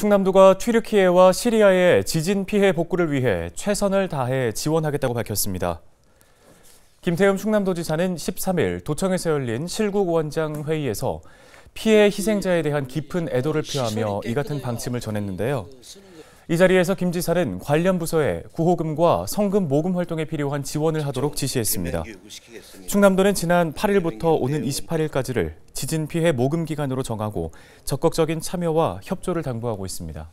충남도가 튀르키예와 시리아의 지진 피해 복구를 위해 최선을 다해 지원하겠다고 밝혔습니다. 김태흠 충남도지사는 13일 도청에서 열린 실국원장 회의에서 피해 희생자에 대한 깊은 애도를 표하며 이 같은 방침을 전했는데요. 이 자리에서 김 지사는 관련 부서에 구호금과 성금 모금 활동에 필요한 지원을 하도록 지시했습니다. 충남도는 지난 8일부터 오는 28일까지를 지진 피해 모금 기간으로 정하고 적극적인 참여와 협조를 당부하고 있습니다.